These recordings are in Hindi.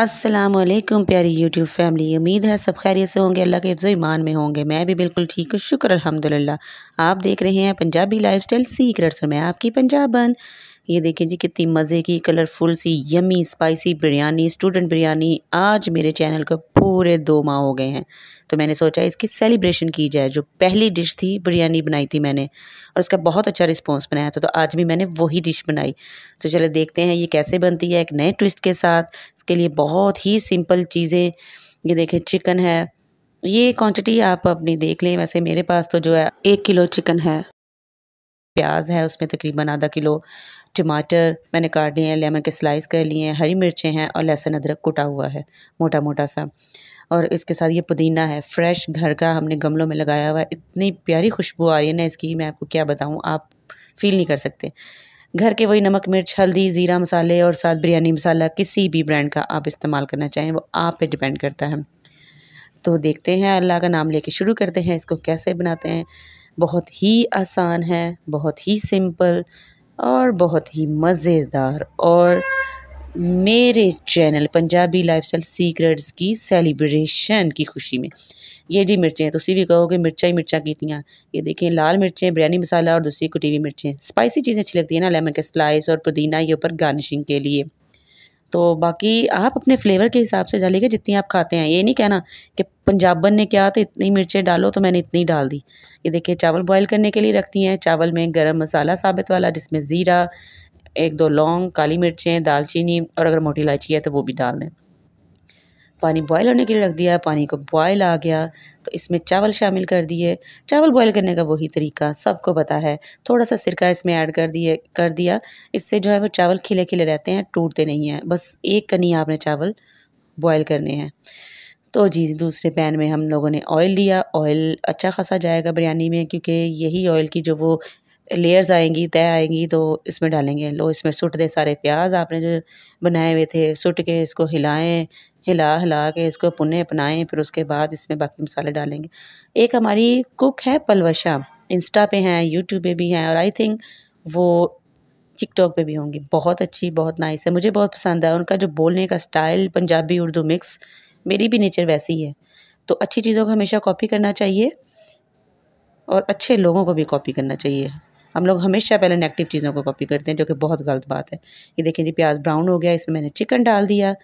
असलम प्यारी यूट्यूब फैमिली उम्मीद है सब खैरियत से होंगे अल्लाह के हिफ्ज़ ईमान में होंगे मैं भी बिल्कुल ठीक हूँ शुक्र अल्हम्दुलिल्लाह आप देख रहे हैं पंजाबी लाइफस्टाइल सीक्रेट्स और मैं आपकी पंजाबन ये देखें जी कितनी मज़े की कलरफुल सी yummy spicy biryani student biryani आज मेरे चैनल को पूरे दो माह हो गए हैं तो मैंने सोचा इसकी सेलिब्रेशन की जाए जो पहली डिश थी बिरयानी बनाई थी मैंने और उसका बहुत अच्छा रिस्पॉन्स बनाया था तो आज भी मैंने वही डिश बनाई तो चलो देखते हैं ये कैसे बनती है एक नए ट्विस्ट के साथ इसके लिए बहुत ही सिंपल चीज़ें ये देखें चिकन है ये क्वान्टिटी आप अपनी देख लें वैसे मेरे पास तो जो है एक किलो चिकन है प्याज है उसमें तकरीबन आधा किलो टमाटर मैंने काट लिए हैं लेमन के स्लाइस कर लिए हैं हरी मिर्चें हैं और लहसुन अदरक कुटा हुआ है मोटा मोटा सा और इसके साथ ये पुदीना है फ्रेश घर का हमने गमलों में लगाया हुआ है इतनी प्यारी खुशबू आ रही है ना इसकी मैं आपको क्या बताऊँ आप फील नहीं कर सकते घर के वही नमक मिर्च हल्दी ज़ीरा मसाले और साथ बिरयानी मसाला किसी भी ब्रांड का आप इस्तेमाल करना चाहें वो आप पे डिपेंड करता है तो देखते हैं अल्लाह का नाम लेके शुरू करते हैं इसको कैसे बनाते हैं बहुत ही आसान है बहुत ही सिंपल और बहुत ही मज़ेदार और मेरे channel Punjabi lifestyle secrets की सेलिब्रेशन की खुशी में ये जी मिर्चें तो भी कहोगे मिर्चा ही मिर्चा कीतियाँ ये देखें लाल मिर्चें बिरयानी मसाला और दूसरी कुटी हुई मिर्चें स्पाइसी चीज़ें अच्छी लगती हैं ना लेमन के स्लाइस और पुदीना ये ऊपर गार्निशिंग के लिए तो बाकी आप अपने फ्लेवर के हिसाब से डालिएगा जितनी आप खाते हैं ये नहीं कहना कि पंजाबन ने क्या तो इतनी मिर्चें डालो तो मैंने इतनी डाल दी ये देखिए चावल बॉईल करने के लिए रखती हैं चावल में गरम मसाला साबित वाला जिसमें ज़ीरा एक दो लौंग काली मिर्चें दालचीनी और अगर मोटी इलायची है तो वो भी डाल दें पानी बॉयल होने के लिए रख दिया पानी को बॉयल आ गया तो इसमें चावल शामिल कर दिए चावल बॉयल करने का वही तरीका सबको पता है थोड़ा सा सिरका इसमें ऐड कर दिए कर दिया इससे जो है वो चावल खिले खिले रहते हैं टूटते नहीं हैं बस एक कनी आपने चावल बॉयल करने हैं तो जी दूसरे पैन में हम लोगों ने ऑयल लिया ऑयल अच्छा खासा जाएगा बिरयानी में क्योंकि यही ऑयल की जो वो लेयर्स आएंगी तय आएंगी तो इसमें डालेंगे लो इसमें सुट दें सारे प्याज आपने जो बनाए हुए थे सुट के इसको हिलाएं हिला हिला के इसको पुने अपनाएं फिर उसके बाद इसमें बाकी मसाले डालेंगे एक हमारी कुक है पलवशा इंस्टा पे हैं यूट्यूब पे भी हैं और आई थिंक वो टिकटॉक पे भी होंगी बहुत अच्छी बहुत नाइस है मुझे बहुत पसंद है उनका जो बोलने का स्टाइल पंजाबी उर्दू मिक्स मेरी भी नेचर वैसी है तो अच्छी चीज़ों को हमेशा कॉपी करना चाहिए और अच्छे लोगों को भी कॉपी करना चाहिए हम लोग हमेशा पहले नेगेटिव चीज़ों को कॉपी करते हैं जो कि बहुत गलत बात है ये देखें जी प्याज ब्राउन हो गया इसमें मैंने चिकन डाल दिया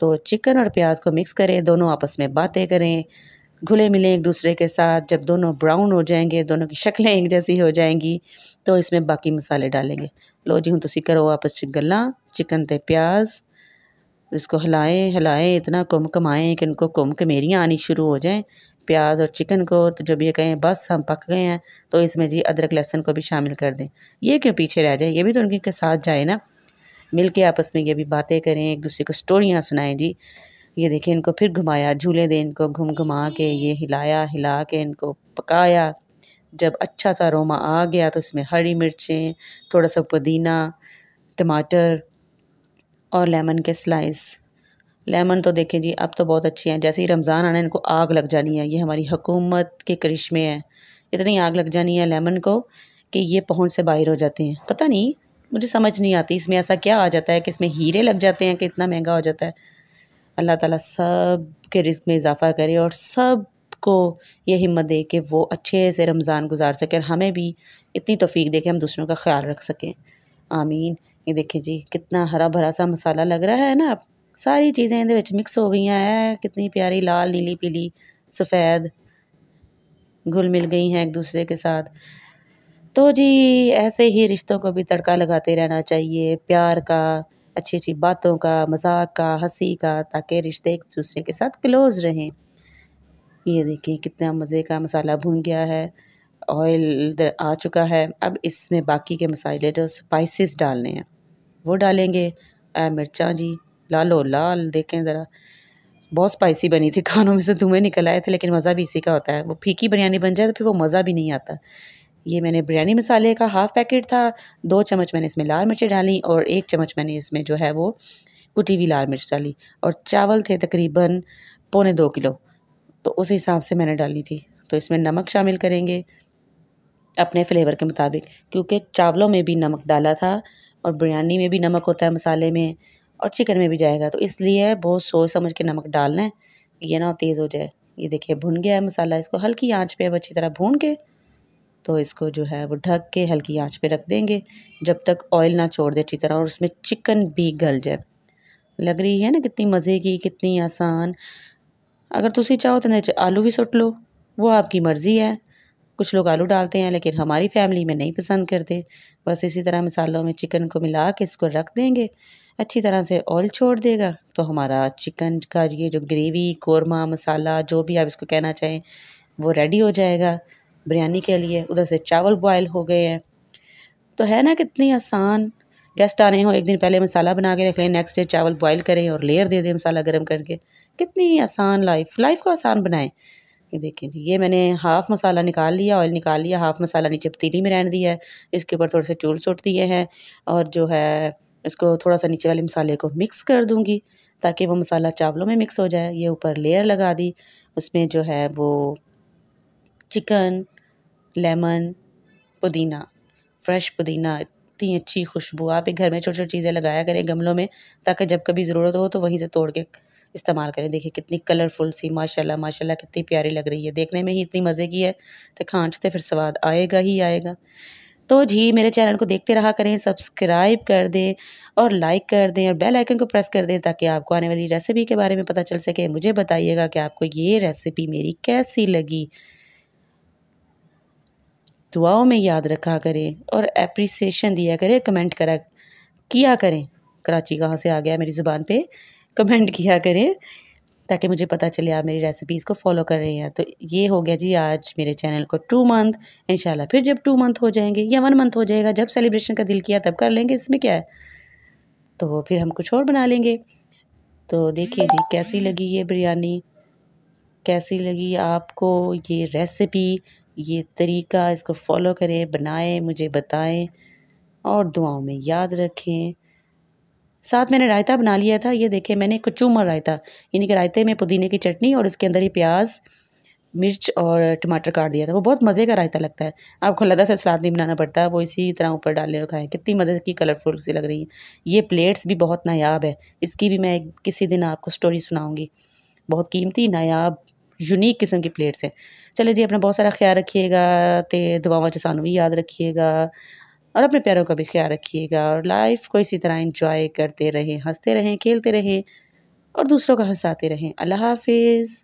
तो चिकन और प्याज को मिक्स करें दोनों आपस में बातें करें घुले मिले एक दूसरे के साथ जब दोनों ब्राउन हो जाएंगे दोनों की शक्लें एक जैसी हो जाएंगी तो इसमें बाकी मसाले डालेंगे लो जी हूँ तुम तो करो आपस गल्ला चिकन ते प्याज इसको हिलाएं हिलाएं इतना कुम कमाएँ कि उनको कुम कमेरियाँ आनी शुरू हो जाएँ प्याज और चिकन को तो जब ये कहें बस हम पक गए हैं तो इसमें जी अदरक लहसन को भी शामिल कर दें ये क्यों पीछे रह जाए ये भी तो उनके साथ जाए ना मिल के आपस में ये भी बातें करें एक दूसरे को स्टोरियाँ सुनाएं जी ये देखें इनको फिर घुमाया झूले दें इनको घुम घुमा के ये हिलाया हिला के इनको पकाया जब अच्छा सा रोमा आ गया तो इसमें हरी मिर्चें थोड़ा सा पुदीना टमाटर और लेमन के स्लाइस लेमन तो देखें जी अब तो बहुत अच्छे हैं जैसे ही रमज़ान आना है इनको आग लग जानी है ये हमारी हुकूमत के करिश्मे हैं इतनी आग लग जानी है लेमन को कि ये पहुंच से बाहर हो जाते हैं पता नहीं मुझे समझ नहीं आती इसमें ऐसा क्या आ जाता है कि इसमें हीरे लग जाते हैं कि इतना महंगा हो जाता है अल्लाह ताला सब के रिस्क में इजाफ़ा करे और सब को ये हिम्मत दे कि वो अच्छे से रमज़ान गुजार सकें और हमें भी इतनी तोफ़ी दे कि हम दूसरों का ख्याल रख सकें आमीन ये देखें जी कितना हरा भरा सा मसाला लग रहा है ना सारी चीज़ें इन मिक्स हो गई हैं कितनी प्यारी लाल नीली पीली सफ़ेद घुल मिल गई हैं एक दूसरे के साथ तो जी ऐसे ही रिश्तों को भी तड़का लगाते रहना चाहिए प्यार का अच्छी अच्छी बातों का मजाक का हंसी का ताकि रिश्ते एक दूसरे के साथ क्लोज रहें ये देखिए कितना मज़े का मसाला भून गया है ऑयल आ चुका है अब इसमें बाकी के मसाले जो स्पाइसेस डालने हैं वो डालेंगे मिर्चा जी लालो लाल देखें ज़रा बहुत स्पाइसी बनी थी खानों में से धुएँ निकल आए थे लेकिन मज़ा भी इसी का होता है वो फीकी बिरयानी बन जाए तो फिर वो मज़ा भी नहीं आता ये मैंने बिरयानी मसाले का हाफ़ पैकेट था दो चम्मच मैंने इसमें लाल मिर्ची डाली और एक चम्मच मैंने इसमें जो है वो कुटी हुई लाल मिर्च डाली और चावल थे तकरीबन पौने दो किलो तो उस हिसाब से मैंने डाली थी तो इसमें नमक शामिल करेंगे अपने फ्लेवर के मुताबिक क्योंकि चावलों में भी नमक डाला था और बिरयानी में भी नमक होता है मसाले में और चिकन में भी जाएगा तो इसलिए बहुत सोच समझ के नमक डालना है ये ना तेज़ हो जाए ये देखिए भुन गया है मसाला इसको हल्की आंच पे अब अच्छी तरह भून के तो इसको जो है वो ढक के हल्की आंच पे रख देंगे जब तक ऑयल ना छोड़ दे अच्छी तरह और उसमें चिकन भी गल जाए लग रही है ना कितनी मज़े की कितनी आसान अगर तुम चाहो तो नीचे आलू भी सुट लो वो आपकी मर्ज़ी है कुछ लोग आलू डालते हैं लेकिन हमारी फैमिली में नहीं पसंद करते बस इसी तरह मसालों में चिकन को मिला के इसको रख देंगे अच्छी तरह से ऑयल छोड़ देगा तो हमारा चिकन का ये जो ग्रेवी कौरमा मसाला जो भी आप इसको कहना चाहें वो रेडी हो जाएगा बिरयानी के लिए उधर से चावल बॉयल हो गए हैं तो है ना कितनी आसान गेस्ट आ रहे हो एक दिन पहले मसाला बना के रख लें नेक्स्ट डे चावल बॉयल करें और लेयर दे दें मसाला गर्म करके कितनी आसान लाइफ लाइफ को आसान बनाएं ये देखें जी ये मैंने हाफ़ मसाला निकाल लिया ऑयल निकाल लिया हाफ़ मसाला नीचे पतीली में रहने दिया है इसके ऊपर थोड़े से चूल सूट दिए हैं और जो है इसको थोड़ा सा नीचे वाले मसाले को मिक्स कर दूँगी ताकि वो मसाला चावलों में मिक्स हो जाए ये ऊपर लेयर लगा दी उसमें जो है वो चिकन लेमन पुदीना फ्रेश पुदीना इतनी अच्छी खुशबू आप एक घर में छोटी छोटी चीज़ें लगाया करें गमलों में ताकि जब कभी ज़रूरत हो तो वहीं से तोड़ के इस्तेमाल करें देखिए कितनी कलरफुल सी माशाल्लाह माशाल्लाह कितनी प्यारी लग रही है देखने में ही इतनी मज़े की है तो खाँचते फिर स्वाद आएगा ही आएगा तो जी मेरे चैनल को देखते रहा करें सब्सक्राइब कर दें और लाइक कर दें और बेल आइकन को प्रेस कर दें ताकि आपको आने वाली रेसिपी के बारे में पता चल सके मुझे बताइएगा कि आपको ये रेसिपी मेरी कैसी लगी दुआओं में याद रखा करें और अप्रिसिएशन दिया करें कमेंट करा किया करें कराची कहाँ से आ गया मेरी ज़ुबान पे कमेंट किया करें ताकि मुझे पता चले आप मेरी रेसिपीज़ को फॉलो कर रहे हैं तो ये हो गया जी आज मेरे चैनल को टू मंथ इन फिर जब टू मंथ हो जाएंगे या वन मंथ हो जाएगा जब सेलिब्रेशन का दिल किया तब कर लेंगे इसमें क्या है तो फिर हम कुछ और बना लेंगे तो देखिए जी कैसी लगी ये बिरयानी कैसी लगी आपको ये रेसिपी ये तरीका इसको फॉलो करें बनाएं मुझे बताएं और दुआओं में याद रखें साथ मैंने रायता बना लिया था ये देखें मैंने कचूमर रायता यानी कि रायते में पुदीने की चटनी और इसके अंदर ही प्याज मिर्च और टमाटर काट दिया था वो बहुत मज़े का रायता लगता है आपको लदा से सलाद नहीं बनाना पड़ता वो इसी तरह ऊपर डालने रखा है कितनी मज़े की कलरफुल सी लग रही है ये प्लेट्स भी बहुत नायाब है इसकी भी मैं किसी दिन आपको स्टोरी सुनाऊँगी बहुत कीमती नायाब यूनिक किस्म की प्लेट्स हैं चले जी अपना बहुत सारा ख्याल रखिएगा तो दुआवां से सू भी याद रखिएगा और अपने प्यारों का भी ख्याल रखिएगा और लाइफ को इसी तरह इंजॉय करते रहें हंसते रहें खेलते रहें और दूसरों का हंसाते रहें अल्लाह हाफिज़